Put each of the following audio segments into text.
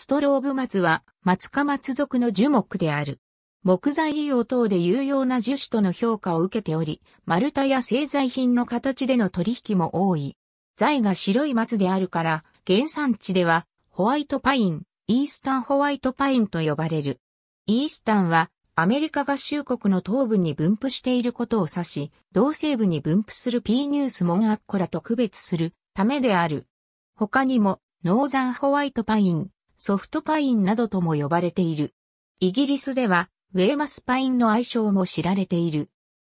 ストローブ松は、松か松属の樹木である。木材利用等で有用な樹種との評価を受けており、丸太や製材品の形での取引も多い。材が白い松であるから、原産地では、ホワイトパイン、イースタンホワイトパインと呼ばれる。イースタンは、アメリカ合衆国の東部に分布していることを指し、同西部に分布する P ニュースモンアッコラと区別するためである。他にも、ノーザンホワイトパイン、ソフトパインなどとも呼ばれている。イギリスでは、ウェーマスパインの愛称も知られている。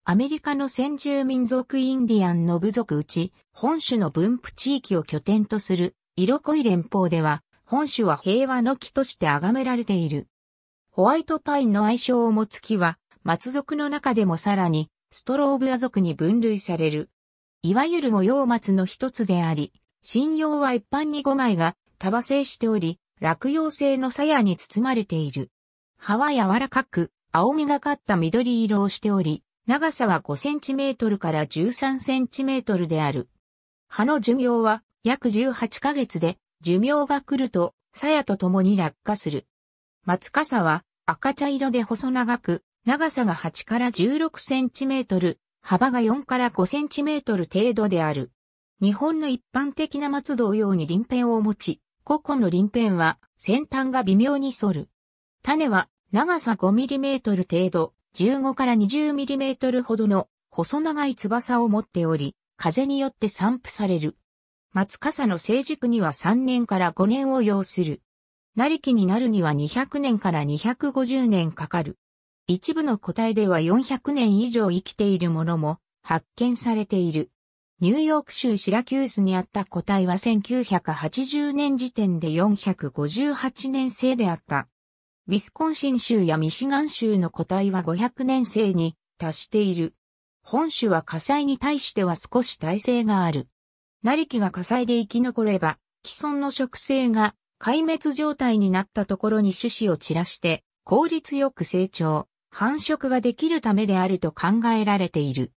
アメリカの先住民族インディアンの部族うち、本種の分布地域を拠点とする、色濃い連邦では、本種は平和の木として崇められている。ホワイトパインの愛称を持つ木は、松族の中でもさらに、ストローブア族に分類される。いわゆる模様松の一つであり、信用は一般に5枚が束生しており、落葉性の鞘に包まれている。葉は柔らかく、青みがかった緑色をしており、長さは5センチメートルから13センチメートルである。葉の寿命は約18ヶ月で、寿命が来ると、鞘と共に落下する。松傘は赤茶色で細長く、長さが8から16センチメートル、幅が4から5センチメートル程度である。日本の一般的な松同様に輪辺を持ち、個々の鱗片は先端が微妙に反る。種は長さ 5mm 程度、15から 20mm ほどの細長い翼を持っており、風によって散布される。松傘の成熟には3年から5年を要する。なりきになるには200年から250年かかる。一部の個体では400年以上生きているものも発見されている。ニューヨーク州シラキュースにあった個体は1980年時点で458年生であった。ウィスコンシン州やミシガン州の個体は500年生に達している。本種は火災に対しては少し耐性がある。なりきが火災で生き残れば、既存の植生が壊滅状態になったところに種子を散らして効率よく成長、繁殖ができるためであると考えられている。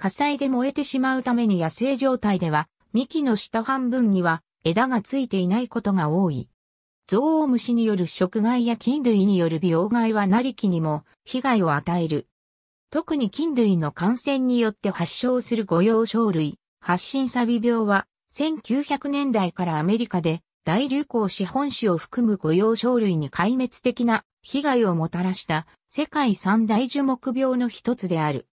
火災で燃えてしまうために野生状態では、幹の下半分には枝がついていないことが多い。ゾウオムシによる食害や菌類による病害はなりきにも被害を与える。特に菌類の感染によって発症する御用症類、発疹サビ病は1900年代からアメリカで大流行し本種を含む御用症類に壊滅的な被害をもたらした世界三大樹木病の一つである。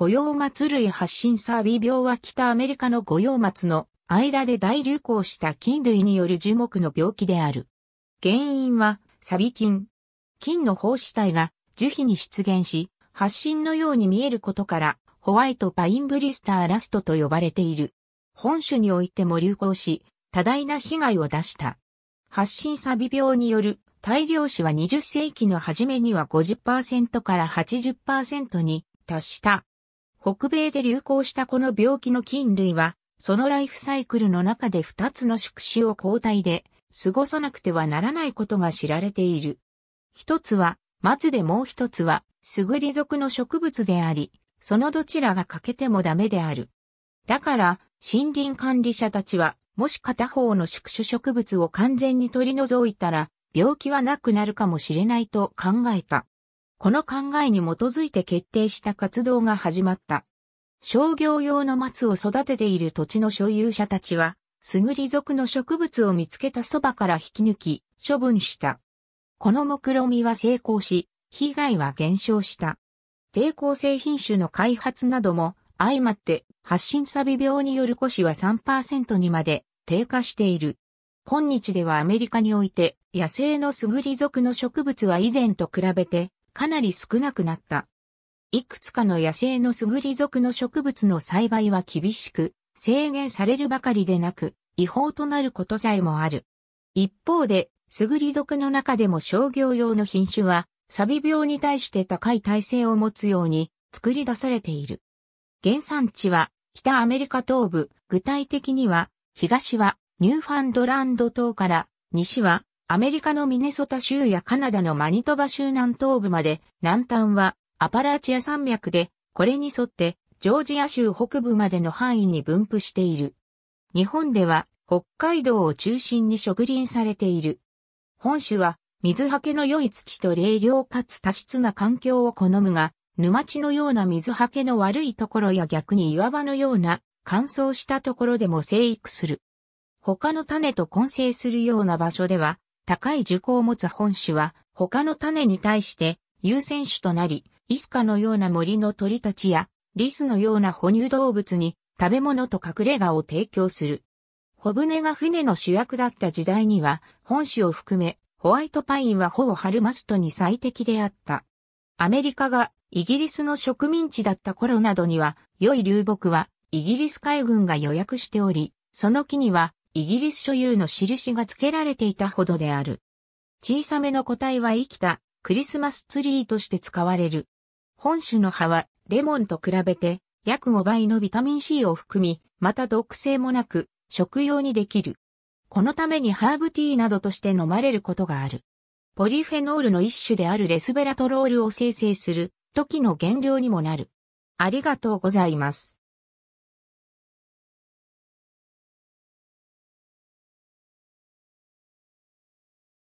五葉松類発信サービ病は北アメリカの五葉松の間で大流行した菌類による樹木の病気である。原因は、サビ菌。菌の胞子体が樹皮に出現し、発信のように見えることから、ホワイトパインブリスターラストと呼ばれている。本種においても流行し、多大な被害を出した。発信サビ病による大量死は20世紀の初めには50%から80%に達した。北米で流行したこの病気の菌類は、そのライフサイクルの中で2つの宿主を交代で過ごさなくてはならないことが知られている。一つは松でもう一つはすぐり属の植物であり、そのどちらが欠けてもダメである。だから、森林管理者たちは、もし片方の宿主植物を完全に取り除いたら、病気はなくなるかもしれないと考えた。この考えに基づいて決定した活動が始まった。商業用の松を育てている土地の所有者たちは、すぐり属の植物を見つけたそばから引き抜き、処分した。この目論みは成功し、被害は減少した。抵抗性品種の開発なども相まって発信サビ病による古死は3%にまで低下している。今日ではアメリカにおいて野生のすぐり属の植物は以前と比べてかなり少なくなった。いくつかの野生のグり族の植物の栽培は厳しく、制限されるばかりでなく、違法となることさえもある。一方で、グり族の中でも商業用の品種は、サビ病に対して高い耐性を持つように作り出されている。原産地は北アメリカ東部、具体的には東はニューファンドランド島から西はアメリカのミネソタ州やカナダのマニトバ州南東部まで、南端はアパラチア山脈で、これに沿ってジョージア州北部までの範囲に分布している。日本では北海道を中心に植林されている。本種は水はけの良い土と冷涼かつ多湿な環境を好むが、沼地のような水はけの悪いところや逆に岩場のような乾燥したところでも生育する。他の種と混成するような場所では高い樹高を持つ本種は、他の種に対して優先種となり、イスカのような森の鳥たちや、リスのような哺乳動物に食べ物と隠れ家を提供する。小舟が船の主役だった時代には、本種を含め、ホワイトパインはほぼ春マストに最適であった。アメリカがイギリスの植民地だった頃などには、良い流木はイギリス海軍が予約しており、その木にはイギリス所有の印が付けられていたほどである。小さめの個体は生きたクリスマスツリーとして使われる。本種の葉はレモンと比べて約5倍のビタミン C を含み、また毒性もなく食用にできる。このためにハーブティーなどとして飲まれることがある。ポリフェノールの一種であるレスベラトロールを生成する時の原料にもなる。ありがとうございます。